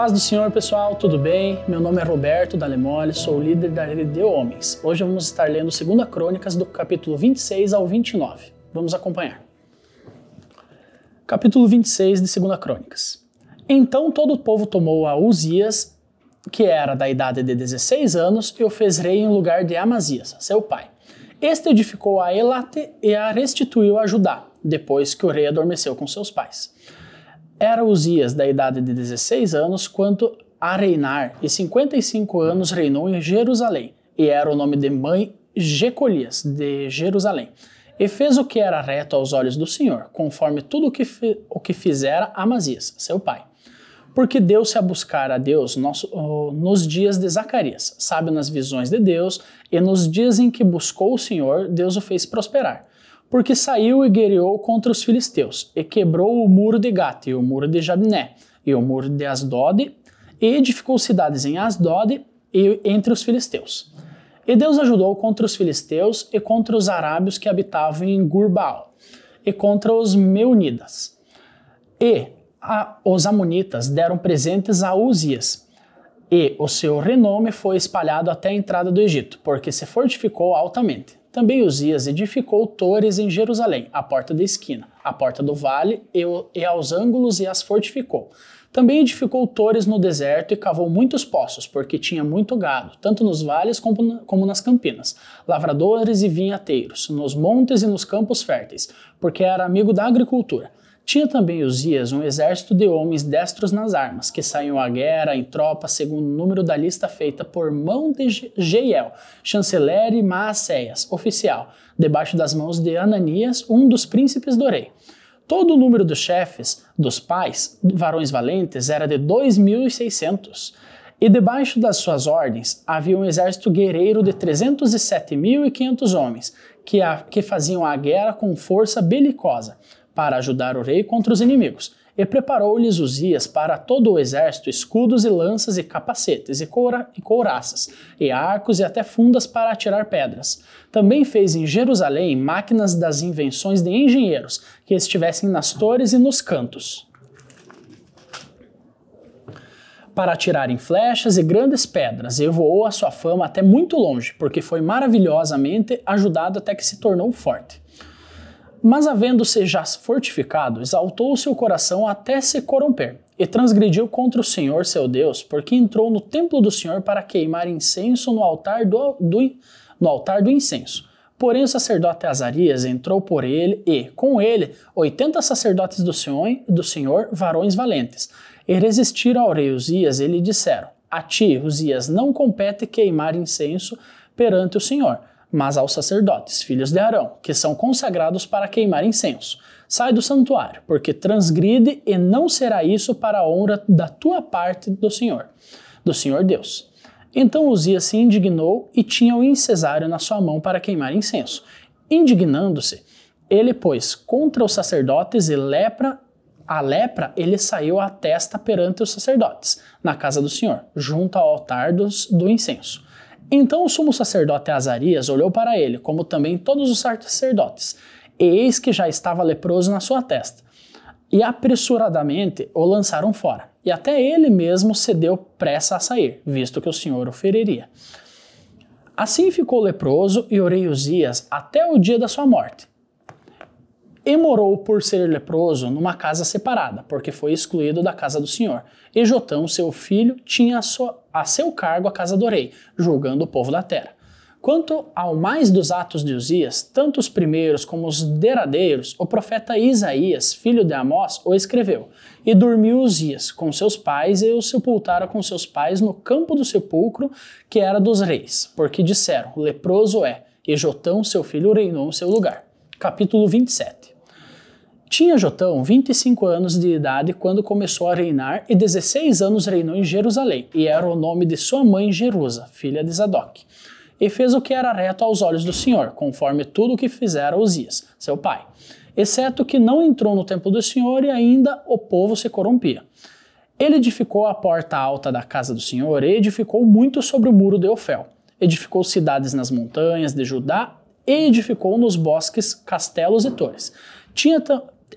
paz do Senhor, pessoal, tudo bem? Meu nome é Roberto Dalemole, sou o líder da Rede de Homens. Hoje vamos estar lendo 2 Crônicas, do capítulo 26 ao 29. Vamos acompanhar. Capítulo 26 de 2 Crônicas. Então todo o povo tomou a Uzias, que era da idade de 16 anos, e o fez rei em lugar de Amazias, seu pai. Este edificou a Elate e a restituiu a Judá, depois que o rei adormeceu com seus pais. Era Uzias da idade de 16 anos quanto a reinar, e 55 anos reinou em Jerusalém, e era o nome de mãe Jecolias, de Jerusalém. E fez o que era reto aos olhos do Senhor, conforme tudo o que, o que fizera Amazias, seu pai. Porque deu-se a buscar a Deus oh, nos dias de Zacarias, sabe nas visões de Deus, e nos dias em que buscou o Senhor, Deus o fez prosperar porque saiu e guerreou contra os filisteus, e quebrou o muro de Gate, e o muro de Jabné, e o muro de Asdod, e edificou cidades em Asdod e entre os filisteus. E Deus ajudou contra os filisteus e contra os arábios que habitavam em Gurbaal, e contra os meunidas. E a, os amonitas deram presentes a Uzias, e o seu renome foi espalhado até a entrada do Egito, porque se fortificou altamente. Também Uzias edificou torres em Jerusalém, a porta da esquina, a porta do vale e aos ângulos e as fortificou. Também edificou torres no deserto e cavou muitos poços, porque tinha muito gado, tanto nos vales como nas campinas, lavradores e vinhateiros, nos montes e nos campos férteis, porque era amigo da agricultura. Tinha também Uzias um exército de homens destros nas armas, que saíam à guerra em tropa segundo o número da lista feita por mão de Jeiel, chanceler e Maacéias, oficial, debaixo das mãos de Ananias, um dos príncipes do rei. Todo o número dos chefes, dos pais, varões valentes, era de 2.600. E debaixo das suas ordens havia um exército guerreiro de 307.500 homens, que, a, que faziam a guerra com força belicosa para ajudar o rei contra os inimigos, e preparou-lhes os dias para todo o exército escudos e lanças e capacetes e, coura, e couraças, e arcos e até fundas para atirar pedras. Também fez em Jerusalém máquinas das invenções de engenheiros, que estivessem nas torres e nos cantos para atirarem flechas e grandes pedras, e voou a sua fama até muito longe, porque foi maravilhosamente ajudado até que se tornou forte. Mas, havendo-se já fortificado, exaltou o seu coração até se corromper, e transgrediu contra o Senhor seu Deus, porque entrou no templo do Senhor para queimar incenso no altar do, do no altar do incenso. Porém, o sacerdote Azarias entrou por ele e, com ele, oitenta sacerdotes do Senhor, do Senhor, varões valentes. E resistiram ao rei Uzias e lhe disseram: A ti, Uzias, não compete queimar incenso perante o Senhor, mas aos sacerdotes, filhos de Arão, que são consagrados para queimar incenso. Sai do santuário, porque transgride, e não será isso para a honra da tua parte do Senhor, do Senhor Deus. Então Uzias se indignou e tinha o incesário na sua mão para queimar incenso. Indignando-se, ele pôs contra os sacerdotes e lepra a lepra, ele saiu à testa perante os sacerdotes, na casa do Senhor, junto ao altar dos, do incenso. Então o sumo sacerdote Azarias olhou para ele, como também todos os sacerdotes, e eis que já estava leproso na sua testa. E apressuradamente o lançaram fora, e até ele mesmo cedeu pressa a sair, visto que o Senhor o feriria. Assim ficou leproso e Oreiosias até o dia da sua morte. E morou por ser leproso numa casa separada, porque foi excluído da casa do Senhor. E Jotão, seu filho, tinha a sua, a seu cargo a casa do rei, julgando o povo da terra. Quanto ao mais dos atos de Uzias, tanto os primeiros como os deradeiros, o profeta Isaías, filho de Amós, o escreveu. E dormiu Uzias com seus pais e o sepultaram com seus pais no campo do sepulcro que era dos reis, porque disseram: Leproso é, e Jotão, seu filho, reinou em seu lugar. Capítulo 27. Tinha Jotão 25 anos de idade quando começou a reinar e 16 anos reinou em Jerusalém, e era o nome de sua mãe Jerusa, filha de Zadok. E fez o que era reto aos olhos do Senhor, conforme tudo o que fizera Uzias, seu pai. Exceto que não entrou no templo do Senhor e ainda o povo se corrompia. Ele edificou a porta alta da casa do Senhor e edificou muito sobre o muro de Ofel. Edificou cidades nas montanhas de Judá e edificou nos bosques castelos e torres. Tinha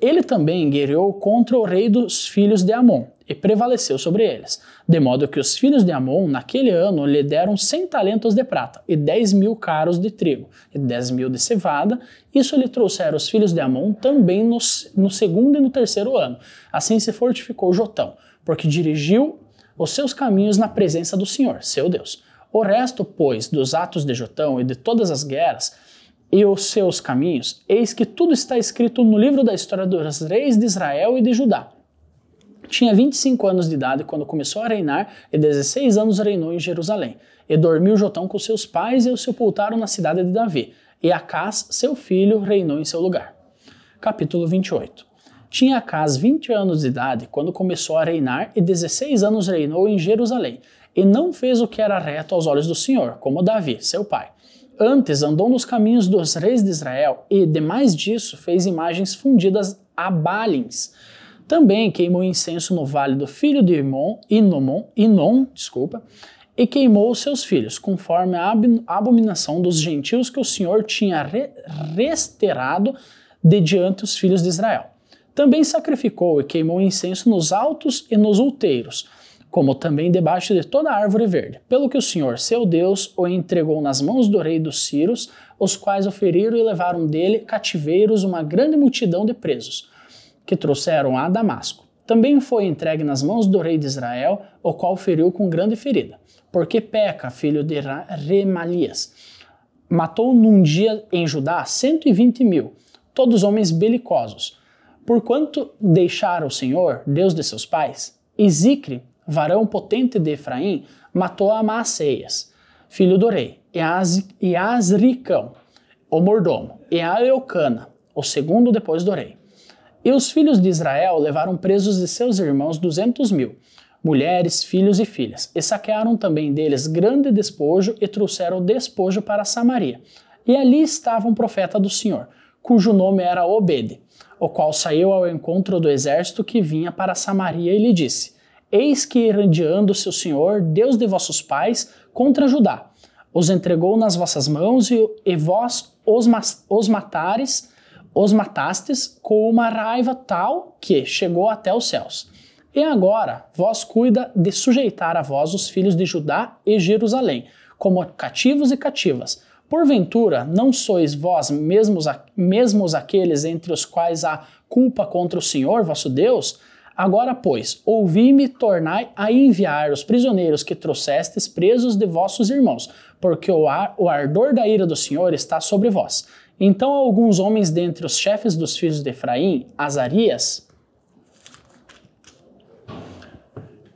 ele também guerreou contra o rei dos filhos de Amon e prevaleceu sobre eles, de modo que os filhos de Amon naquele ano lhe deram 100 talentos de prata e dez mil caros de trigo e dez mil de cevada. Isso lhe trouxeram os filhos de Amon também no, no segundo e no terceiro ano. Assim se fortificou Jotão, porque dirigiu os seus caminhos na presença do Senhor, seu Deus. O resto, pois, dos atos de Jotão e de todas as guerras e os seus caminhos, eis que tudo está escrito no livro da história dos reis de Israel e de Judá. Tinha 25 anos de idade quando começou a reinar e 16 anos reinou em Jerusalém. E dormiu Jotão com seus pais e o sepultaram na cidade de Davi. E Acás, seu filho, reinou em seu lugar. Capítulo 28 tinha Acas 20 anos de idade quando começou a reinar e 16 anos reinou em Jerusalém, e não fez o que era reto aos olhos do Senhor, como Davi, seu pai. Antes andou nos caminhos dos reis de Israel e, demais disso, fez imagens fundidas a Balins. Também queimou incenso no vale do filho de Imon, Inomon, Inon, desculpa, e queimou seus filhos, conforme a abominação dos gentios que o Senhor tinha re resterado de diante os filhos de Israel. Também sacrificou e queimou incenso nos altos e nos outeiros como também debaixo de toda árvore verde. Pelo que o Senhor, seu Deus, o entregou nas mãos do rei dos Círios, os quais o feriram e levaram dele cativeiros uma grande multidão de presos, que trouxeram a Damasco. Também foi entregue nas mãos do rei de Israel, o qual feriu com grande ferida, porque Peca, filho de Remalias, matou num dia em Judá 120 mil, todos homens belicosos, porquanto deixaram o Senhor, Deus de seus pais, e Zicre, varão potente de Efraim, matou Amasseias, filho do rei, e Azricão, o mordomo, e a Eucana, o segundo depois do rei. E os filhos de Israel levaram presos de seus irmãos duzentos mil, mulheres, filhos e filhas, e saquearam também deles grande despojo e trouxeram o despojo para Samaria. E ali estava um profeta do Senhor, cujo nome era Obed, o qual saiu ao encontro do exército que vinha para Samaria e lhe disse: Eis que, irradiando seu Senhor, Deus de vossos pais, contra Judá, os entregou nas vossas mãos e, e vós os, os matares, os matastes com uma raiva tal que chegou até os céus. E agora vós cuida de sujeitar a vós os filhos de Judá e Jerusalém, como cativos e cativas. Porventura, não sois vós mesmos, mesmos aqueles entre os quais há culpa contra o Senhor vosso Deus? Agora, pois, ouvi-me tornai a enviar os prisioneiros que trouxestes presos de vossos irmãos, porque o, ar, o ardor da ira do Senhor está sobre vós. Então alguns homens dentre os chefes dos filhos de Efraim, Azarias,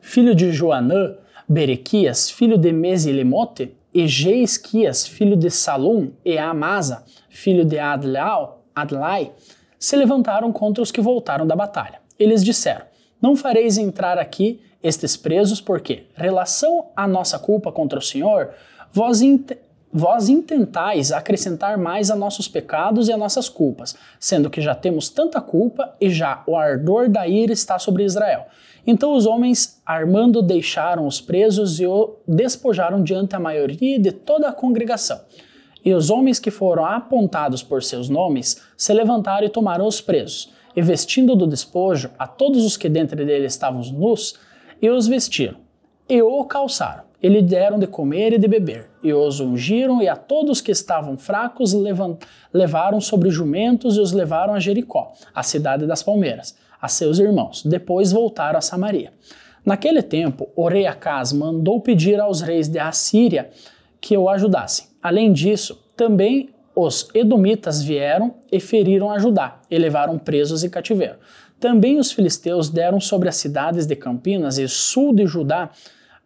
filho de Joanã, Berequias, filho de Mesilemote, e filho de Salom, e Amasa, filho de Adlai, se levantaram contra os que voltaram da batalha. Eles disseram: Não fareis entrar aqui estes presos, porque, relação à nossa culpa contra o Senhor, vós, int vós intentais acrescentar mais a nossos pecados e a nossas culpas, sendo que já temos tanta culpa e já o ardor da ira está sobre Israel. Então os homens, armando, deixaram os presos e o despojaram diante a maioria de toda a congregação. E os homens que foram apontados por seus nomes se levantaram e tomaram os presos e vestindo do despojo a todos os que dentre dele estavam nus, e os vestiram, e o calçaram, e lhe deram de comer e de beber, e os ungiram, e a todos que estavam fracos levaram sobre jumentos e os levaram a Jericó, a cidade das palmeiras, a seus irmãos. Depois voltaram a Samaria. Naquele tempo, Oreacás mandou pedir aos reis de Assíria que o ajudassem. Além disso, também os edomitas vieram e feriram a Judá, e levaram presos e cativeiro. Também os filisteus deram sobre as cidades de Campinas e sul de Judá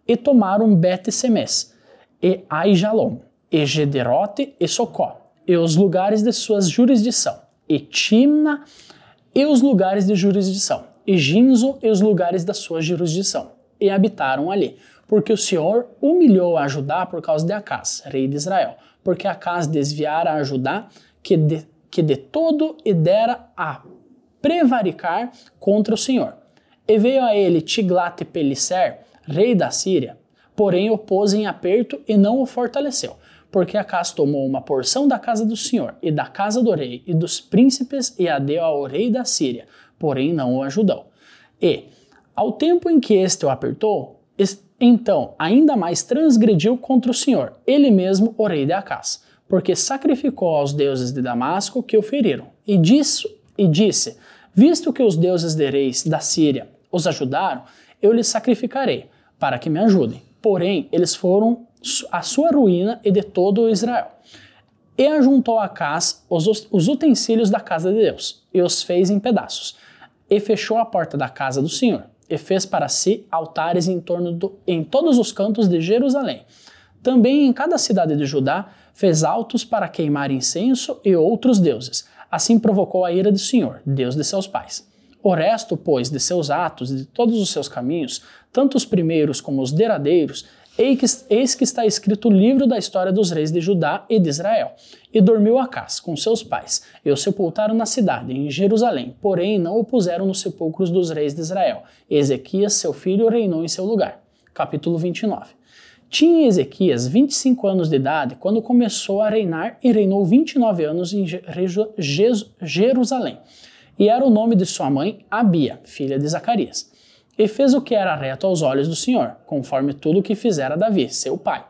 e tomaram Bet-Semes, e Aijalom, e Gederote e Socó, e os lugares de suas jurisdição, e Timna e os lugares de jurisdição, e Ginzo e os lugares da sua jurisdição, e habitaram ali, porque o Senhor humilhou a Judá por causa de Acás, rei de Israel porque acaso desviara a Judá, que de, que de todo e dera a prevaricar contra o Senhor. E veio a ele tiglat pelisser rei da Síria, porém o pôs em aperto e não o fortaleceu, porque acaso tomou uma porção da casa do Senhor e da casa do rei e dos príncipes e a deu ao rei da Síria, porém não o ajudou. E, ao tempo em que este o apertou, este então, ainda mais transgrediu contra o Senhor, ele mesmo, o rei de Acás, porque sacrificou aos deuses de Damasco que o feriram. E, disso, e disse: Visto que os deuses de reis da Síria os ajudaram, eu lhes sacrificarei, para que me ajudem. Porém, eles foram a sua ruína e de todo Israel. E ajuntou a Acás os, os utensílios da casa de Deus, e os fez em pedaços, e fechou a porta da casa do Senhor e fez para si altares em, torno do, em todos os cantos de Jerusalém. Também em cada cidade de Judá fez altos para queimar incenso e outros deuses. Assim provocou a ira do Senhor, Deus de seus pais. O resto, pois, de seus atos, e de todos os seus caminhos, tanto os primeiros como os deradeiros Eis que está escrito o livro da história dos reis de Judá e de Israel. E dormiu Acas com seus pais, e o sepultaram na cidade, em Jerusalém, porém não o puseram nos sepulcros dos reis de Israel. Ezequias, seu filho, reinou em seu lugar. Capítulo 29. Tinha Ezequias 25 anos de idade quando começou a reinar e reinou 29 anos em Jerusalém. E era o nome de sua mãe Abia, filha de Zacarias e fez o que era reto aos olhos do Senhor, conforme tudo o que fizera Davi, seu pai.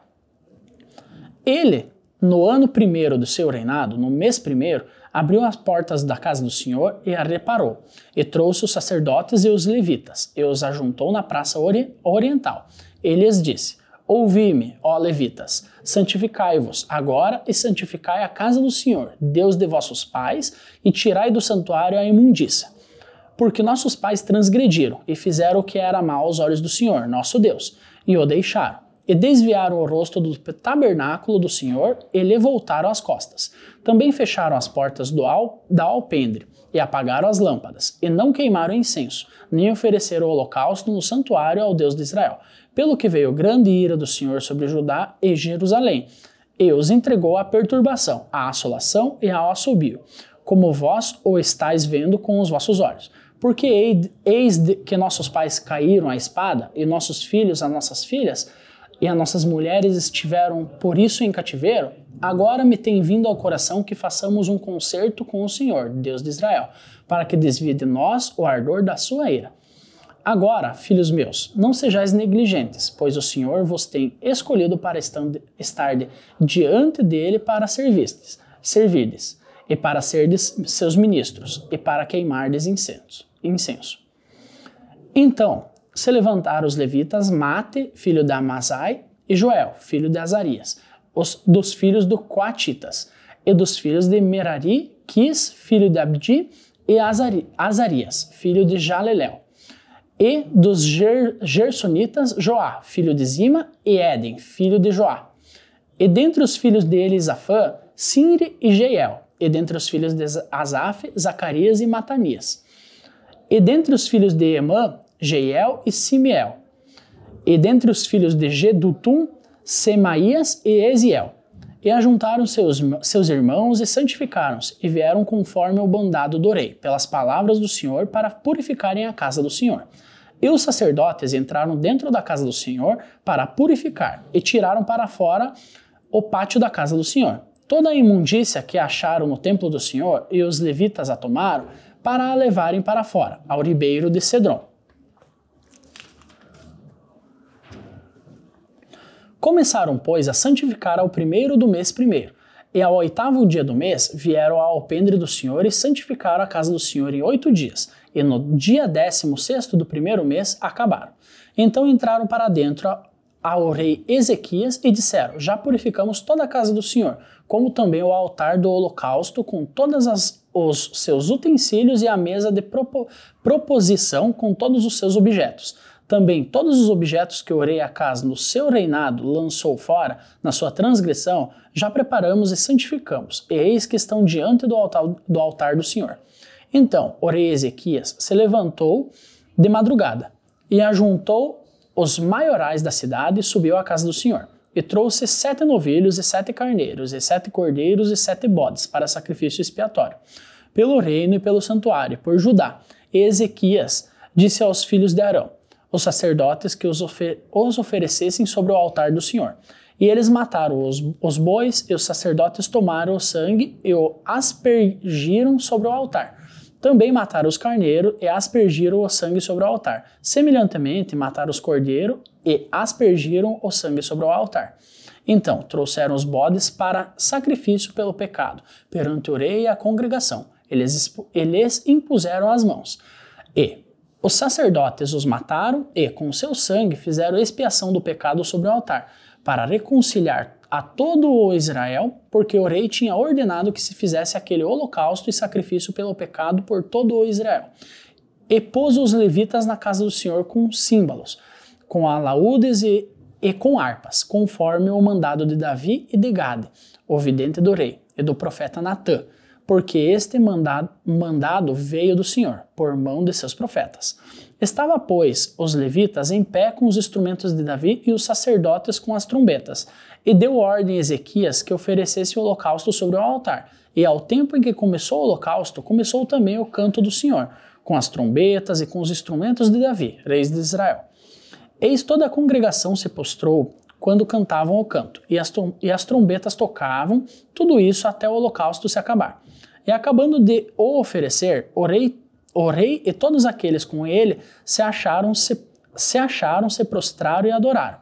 Ele, no ano primeiro do seu reinado, no mês primeiro, abriu as portas da casa do Senhor e a reparou, e trouxe os sacerdotes e os levitas, e os ajuntou na praça ori oriental. Ele lhes disse: Ouvi-me, ó levitas, santificai-vos agora e santificai a casa do Senhor, Deus de vossos pais, e tirai do santuário a imundícia porque nossos pais transgrediram e fizeram o que era mal aos olhos do Senhor, nosso Deus, e o deixaram. E desviaram o rosto do tabernáculo do Senhor e lhe voltaram as costas. Também fecharam as portas do al, da alpendre e apagaram as lâmpadas, e não queimaram incenso, nem ofereceram holocausto no santuário ao Deus de Israel. Pelo que veio grande ira do Senhor sobre Judá e Jerusalém, e os entregou à perturbação, à assolação e ao assobio, como vós o estáis vendo com os vossos olhos porque eis que nossos pais caíram à espada, e nossos filhos, as nossas filhas, e as nossas mulheres estiveram por isso em cativeiro, agora me tem vindo ao coração que façamos um concerto com o Senhor, Deus de Israel, para que desvie de nós o ardor da sua ira. Agora, filhos meus, não sejais negligentes, pois o Senhor vos tem escolhido para estar diante dele para servirdes, servirdes, e para serdes seus ministros, e para queimardes incensos incenso. Então se levantaram os levitas Mate, filho da Masai, e Joel, filho de Azarias, os, dos filhos do Coatitas, e dos filhos de Merari, Quis, filho de Abdi, e Azari, Azarias, filho de Jalelel, e dos Ger, Gersonitas, Joá, filho de Zima, e Eden, filho de Joá. E dentre os filhos de Elisafã, Sinri e Jeiel, e dentre os filhos de Asaf, Zacarias e Matanias e dentre os filhos de Emã, Jeiel e Simeel. E dentre os filhos de Gedutum, Semaías e Eziel. E ajuntaram seus, seus irmãos e santificaram-se, e vieram conforme o bandado do rei, pelas palavras do Senhor, para purificarem a casa do Senhor. E os sacerdotes entraram dentro da casa do Senhor para purificar, e tiraram para fora o pátio da casa do Senhor. Toda a imundícia que acharam no templo do Senhor, e os levitas a tomaram, para a levarem para fora, ao ribeiro de Cedron. Começaram, pois, a santificar ao primeiro do mês primeiro, e ao oitavo dia do mês vieram ao alpendre do Senhor e santificaram a casa do Senhor em oito dias, e no dia décimo sexto do primeiro mês acabaram. Então entraram para dentro ao rei Ezequias e disseram: Já purificamos toda a casa do Senhor, como também o altar do holocausto com todas as os seus utensílios e a mesa de propo proposição com todos os seus objetos. Também todos os objetos que casa no seu reinado lançou fora, na sua transgressão, já preparamos e santificamos, e eis que estão diante do altar do, altar do Senhor. Então, Orei Ezequias se levantou de madrugada e ajuntou os maiorais da cidade e subiu à casa do Senhor e trouxe sete novilhos e sete carneiros, e sete cordeiros e sete bodes para sacrifício expiatório, pelo reino e pelo santuário, por Judá. E Ezequias disse aos filhos de Arão, os sacerdotes, que os, ofer os oferecessem sobre o altar do Senhor. E eles mataram os, os bois, e os sacerdotes tomaram o sangue e o aspergiram sobre o altar. Também mataram os carneiros e aspergiram o sangue sobre o altar. Semelhantemente, mataram os cordeiros e aspergiram o sangue sobre o altar. Então trouxeram os bodes para sacrifício pelo pecado perante o rei e a congregação. Eles, eles impuseram as mãos. E os sacerdotes os mataram e, com seu sangue, fizeram expiação do pecado sobre o altar, para reconciliar a todo o Israel, porque o rei tinha ordenado que se fizesse aquele holocausto e sacrifício pelo pecado por todo o Israel. E pôs os levitas na casa do Senhor com símbolos com alaúdes e, e com harpas, conforme o mandado de Davi e de Gade, o vidente do rei, e do profeta Natã, porque este mandado, mandado veio do Senhor, por mão de seus profetas. Estava, pois, os levitas em pé com os instrumentos de Davi e os sacerdotes com as trombetas, e deu ordem a Ezequias que oferecesse o holocausto sobre o altar. E ao tempo em que começou o holocausto, começou também o canto do Senhor, com as trombetas e com os instrumentos de Davi, reis de Israel. Eis toda a congregação se postrou quando cantavam o canto, e as, e as trombetas tocavam, tudo isso até o holocausto se acabar. E acabando de o oferecer, orei, e todos aqueles com ele se acharam se, se acharam, se prostraram e adoraram.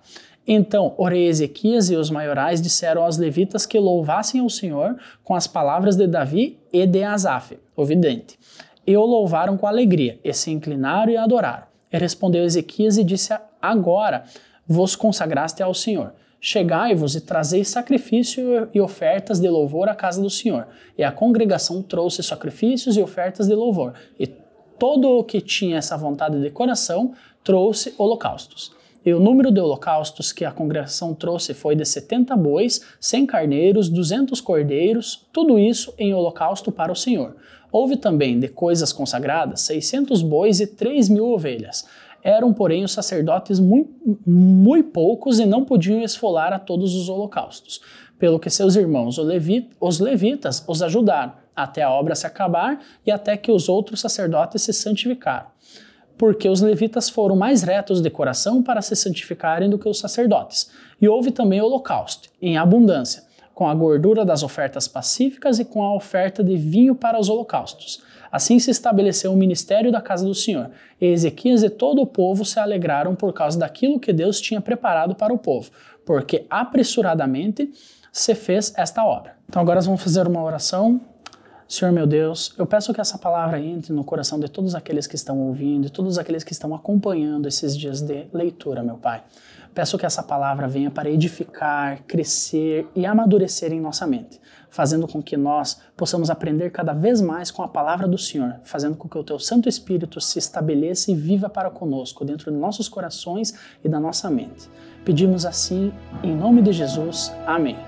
Então, orei Ezequias e os maiorais disseram aos levitas que louvassem ao Senhor com as palavras de Davi e de Asaf, o vidente. E o louvaram com alegria, e se inclinaram e adoraram. E respondeu Ezequias e disse a Agora vos consagraste ao Senhor. Chegai-vos e trazei sacrifício e ofertas de louvor à casa do Senhor. E a congregação trouxe sacrifícios e ofertas de louvor. E todo o que tinha essa vontade de coração trouxe holocaustos. E o número de holocaustos que a congregação trouxe foi de 70 bois, 100 carneiros, 200 cordeiros, tudo isso em holocausto para o Senhor. Houve também de coisas consagradas 600 bois e 3 mil ovelhas. Eram, porém, os sacerdotes muito, muito poucos e não podiam esfolar a todos os holocaustos. Pelo que seus irmãos, os levitas, os ajudaram, até a obra se acabar e até que os outros sacerdotes se santificaram porque os levitas foram mais retos de coração para se santificarem do que os sacerdotes. E houve também holocausto, em abundância, com a gordura das ofertas pacíficas e com a oferta de vinho para os holocaustos. Assim se estabeleceu o ministério da casa do Senhor. E Ezequias e todo o povo se alegraram por causa daquilo que Deus tinha preparado para o povo, porque apressuradamente se fez esta obra. Então agora vamos fazer uma oração Senhor meu Deus, eu peço que essa palavra entre no coração de todos aqueles que estão ouvindo e todos aqueles que estão acompanhando esses dias de leitura, meu Pai. Peço que essa palavra venha para edificar, crescer e amadurecer em nossa mente, fazendo com que nós possamos aprender cada vez mais com a palavra do Senhor, fazendo com que o Teu Santo Espírito se estabeleça e viva para conosco, dentro de nossos corações e da nossa mente. Pedimos assim, em nome de Jesus. Amém.